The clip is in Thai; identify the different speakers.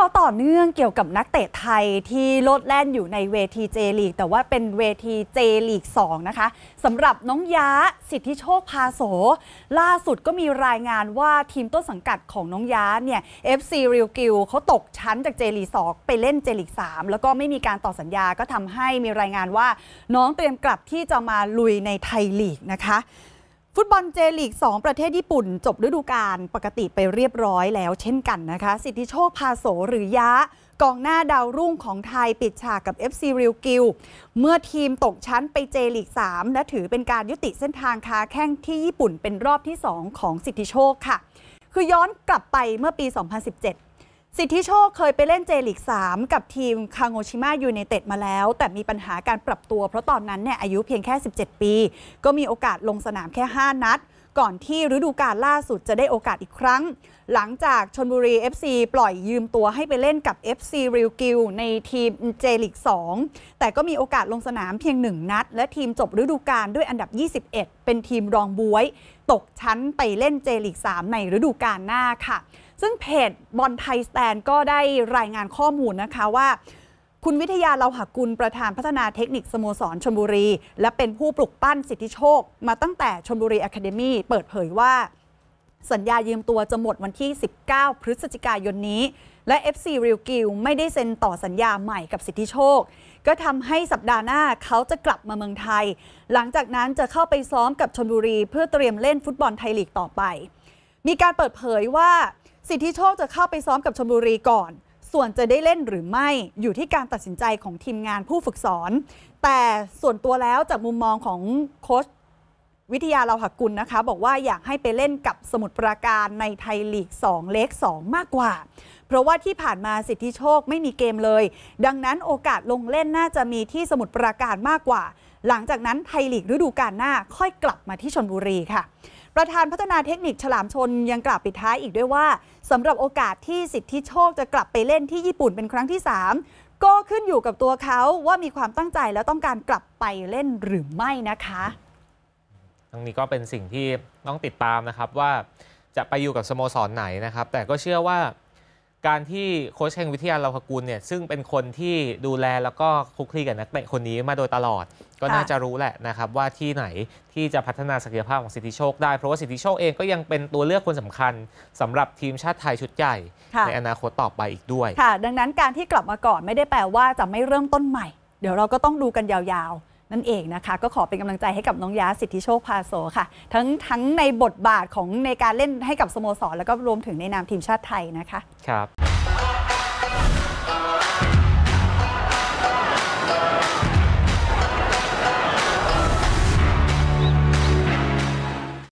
Speaker 1: อรต่อเนื่องเกี่ยวกับนักเตะไทยที่โลดแล่นอยู่ในเวทีเจลีก แต่ว่าเป็นเวทีเจลีก 2 นะคะสำหรับน้องย้าสิทธิโชคพาโส ล่าสุดก็มีรายงานว่าทีมต้นสังกัดของน้องย้าเนี่ย FC ริวกิ l เขาตกชั้นจากเจลีก 2 ไปเล่นเจลีก 3 แล้วก็ไม่มีการต่อสัญญาก็ทำให้มีรายงานว่าน้องเตรียมกลับที่จะมาลุยในไทยลีกนะคะฟุตบอลเจลีก 2 ประเทศญี่ปุ่นจบฤดูกาลปกติไปเรียบร้อยแล้ว เช่นกันนะคะ สิทธิโชคพาโสหรือยะกองหน้าดาวรุ่งของไทยปิดฉากกับ FC รีวกิล เมื่อทีมตกชั้นไปเจลีก 3 และถือเป็นการยุติเส้นทางคาแข้งที่ญี่ปุ่นเป็นรอบที่ 2 ของสิทธิโชคค่ะ คือย้อนกลับไปเมื่อปี 2017สิทธิโชคเคยไปเล่นเจลิก3 กับทีมคาโงชิมะยูเนเต็ดมาแล้ว แต่มีปัญหาการปรับตัวเพราะตอนนั้นเนี่ยอายุเพียงแค่ 17 ปี ก็มีโอกาสลงสนามแค่ 5 นัดก่อนที่ฤดูกาลล่าสุดจะได้โอกาสอีกครั้ง หลังจากชนบุรี FC ปล่อยยืมตัวให้ไปเล่นกับ FC ริวกิลในทีมเจลิก2แต่ก็มีโอกาสลงสนามเพียง 1 นัด และทีมจบฤดูกาลด้วยอันดับ 21 เป็นทีมรองบวย ตกชั้นไปเล่นเจลิก3ในฤดูกาลหน้าค่ะ ซึ่งเพจบอลไทยสแตนก็ได้รายงานข้อมูลนะคะว่าคุณวิทยาเลาหากุลประธานพัฒนาเทคนิคสโมสรชนบุรี และเป็นผู้ปลุกปั้นสิทธิโชคมาตั้งแต่ชนบุรีอะคาเดมี่เปิดเผยว่า สัญญายืมตัวจะหมดวันที่ 19 พฤศจิกายนนี้และ FC r e a l g i l ไม่ได้เซ็นต่อสัญญาใหม่กับสิทธิโชค ก็ทำให้สัปดาห์หน้าเขาจะกลับมาเมืองไทย หลังจากนั้นจะเข้าไปซ้อมกับชนบุรี เพื่อเตรียมเล่นฟุตบอลไทยลีกต่อไป มีการเปิดเผยว่าสิทธิโชคจะเข้าไปซ้อมกับชนบุรีก่อนส่วนจะได้เล่นหรือไม่อยู่ที่การตัดสินใจของทีมงานผู้ฝึกสอน แต่ส่วนตัวแล้วจากมุมมองของโค้ชวิทยาเราหักกุลนะคะ บอกว่าอยากให้ไปเล่นกับสมุทรปราการในไทยลีก 2 เลข2มากกว่า เพราะว่าที่ผ่านมาสิทธิโชคไม่มีเกมเลย ดังนั้นโอกาสลงเล่น น่าจะมีที่สมุทรปราการมากกว่า หลังจากนั้นไทยลีกฤดูกาลหน้าค่อยกลับมาที่ชนบุรีค่ะประธานพัฒนาเทคนิคฉลามชนยังกล่าวปิดท้ายอีกด้วยว่า สำหรับโอกาสที่สิทธิโชคจะกลับไปเล่นที่ญี่ปุ่นเป็นครั้งที่ 3 ก็ขึ้นอยู่กับตัวเขาว่ามีความตั้งใจแล้วต้องการกลับไปเล่นหรือไม่นะคะ
Speaker 2: ทั้งนี้ก็เป็นสิ่งที่ ต้องติดตามนะครับว่าจะไปอยู่กับสโมสรไหนนะครับ แต่ก็เชื่อว่าการที่โค้ชเฮงวิทยาลาภกุลเนี่ยซึ่งเป็นคนที่ดูแลแล้วก็คุกคีกับนักเตะคนนี้มาโดยตลอด ก็น่าจะรู้แหละนะครับ ว่าที่ไหนที่จะพัฒนาศักยภาพของสิทธิโชคได้ เพราะว่าสิทธิโชคเองก็ยังเป็นตัวเลือกคนสำคัญ สำหรับทีมชาติไทยชุดใหญ่ในอนาคตต่อไปอีกด้วย ค่
Speaker 1: ะดังนั้นการที่กลับมาก่อนไม่ได้แปลว่าจะไม่เริ่มต้นใหม่ เดี๋ยวเราก็ต้องดูกันยาวนั่นเองนะคะ ก็ขอเป็นกำลังใจให้กับน้องยาสิทธิโชคพาโซค่ะทั้งทั้งในบทบาทของในการเล่นให้กับสโมสร แล้วก็รวมถึงในนามทีมชาติไทยนะคะ
Speaker 2: ครับ